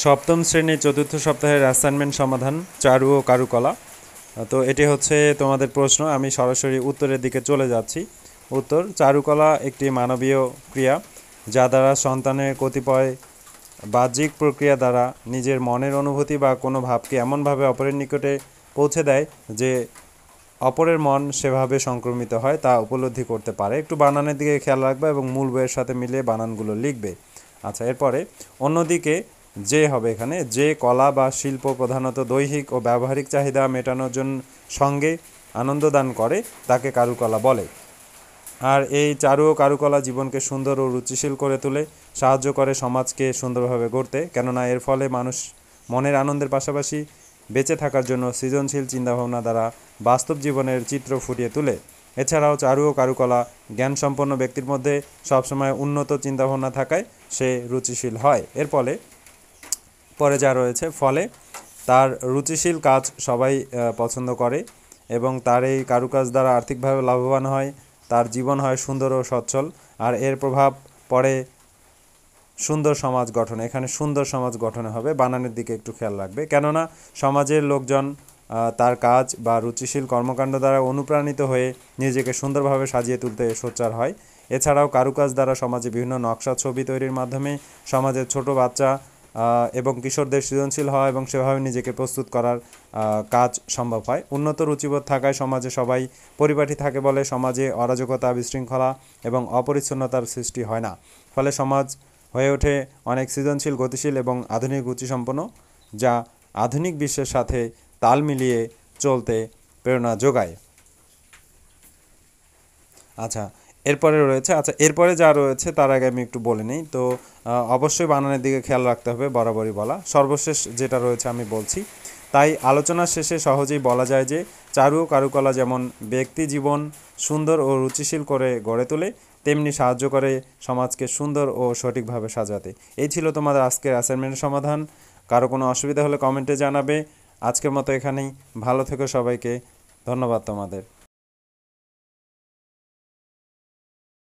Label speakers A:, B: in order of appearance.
A: সপ্তম শ্রেণীর চতুর্থ সপ্তাহের অ্যাসাইনমেন্ট সমাধান চারু ও কারুকলা তো এটি হচ্ছে তোমাদের প্রশ্ন আমি সরাসরি উত্তরের দিকে চলে যাচ্ছি উত্তর চারুকলা একটি মানবীয় ক্রিয়া যা দ্বারা সন্তানের কতিপয় বাহ্যিক প্রক্রিয়া দ্বারা নিজের মনের অনুভূতি বা কোনো ভাবকে এমনভাবে অপরের নিকটে পৌঁছে দেয় যে অপরের মন সেভাবে সংক্রমিত হয় তা উপলব্ধি করতে পারে একটু বানানের দিকে খেয়াল রাখবে এবং মূল বইয়ের সাথে মিলিয়ে বানানগুলো লিখবে আচ্ছা এরপরে অন্যদিকে যে হবে এখানে যে কলা বা শিল্প প্রধানত দৈহিক ও ব্যবহারিক চাহিদা মেটানোর জন্য সঙ্গে আনন্দ দান করে তাকে কারুকলা বলে আর এই চারু ও কারুকলা জীবনকে সুন্দর ও রুচিশীল করে তোলে সাহায্য করে সমাজকে সুন্দরভাবে গড়তে কেননা এর ফলে মানুষ মনের আনন্দের পাশাপাশি বেঁচে থাকার জন্য সৃজনশীল চিন্তাভাবনা দ্বারা বাস্তব জীবনের চিত্র ফুটিয়ে তোলে এছাড়াও চারু ও কারুকলা জ্ঞান সম্পন্ন ব্যক্তির মধ্যে সবসময় উন্নত চিন্তাভাবনা থাকায় সে রুচিশীল হয় এর ফলে পরে যা রয়েছে ফলে তার রুচিশীল কাজ সবাই পছন্দ করে এবং তার এই কারুকাজ দ্বারা আর্থিকভাবে লাভবান হয় তার জীবন হয় সুন্দর ও সচ্ছল আর এর প্রভাব পড়ে সুন্দর সমাজ গঠন এখানে সুন্দর সমাজ গঠনে হবে বানানের দিকে একটু খেয়াল রাখবে কেননা সমাজের লোকজন তার কাজ বা রুচিশীল কর্মকাণ্ড দ্বারা অনুপ্রাণিত হয়ে নিজেকে সুন্দরভাবে সাজিয়ে তুলতে সোচ্চার হয় এছাড়াও কারুকাজ দ্বারা সমাজে বিভিন্ন নকশা ছবি তৈরির মাধ্যমে সমাজের ছোট বাচ্চা এবং কিশোরদের সৃজনশীল হওয়া এবং সেভাবে নিজেকে প্রস্তুত করার কাজ সম্ভব হয় উন্নত রুচিবোধ থাকায় সমাজে সবাই পরিপাটি থাকে বলে সমাজে অরাজকতা বিশৃঙ্খলা এবং অপরিচ্ছন্নতার সৃষ্টি হয় না ফলে সমাজ হয়ে ওঠে অনেক সৃজনশীল গতিশীল এবং আধুনিক রুচিসম্পন্ন যা আধুনিক বিশ্বের সাথে তাল মিলিয়ে চলতে প্রেরণা যোগায় আচ্ছা এরপরে রয়েছে আচ্ছা এরপরে যা রয়েছে তার আগে আমি একটু বলে নিই তো অবশ্যই বানানের দিকে খেয়াল রাখতে হবে বরাবরই বলা সর্বশেষ যেটা রয়েছে আমি বলছি তাই আলোচনার শেষে সহজেই বলা যায় যে চারু কারুকলা যেমন ব্যক্তি জীবন সুন্দর ও রুচিশীল করে গড়ে তোলে তেমনি সাহায্য করে সমাজকে সুন্দর ও সঠিকভাবে সাজাতে এই ছিল তোমাদের আজকের অ্যাসাইনমেন্টের সমাধান কারো কোনো অসুবিধা হলে কমেন্টে জানাবে আজকের মতো এখানেই ভালো থেকো সবাইকে ধন্যবাদ তোমাদের